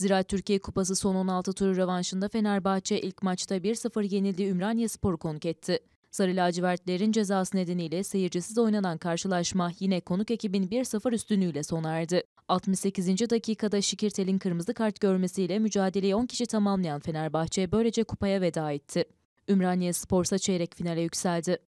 Zira Türkiye Kupası son 16 turu revanşında Fenerbahçe ilk maçta 1-0 yenildiği Ümraniye Spor konuk etti. Sarı lacivertlerin cezası nedeniyle seyircisiz oynanan karşılaşma yine konuk ekibin 1-0 üstünlüğüyle sona erdi. 68. dakikada Şikirtel'in kırmızı kart görmesiyle mücadeleyi 10 kişi tamamlayan Fenerbahçe böylece kupaya veda etti. Ümraniye Sporsa çeyrek finale yükseldi.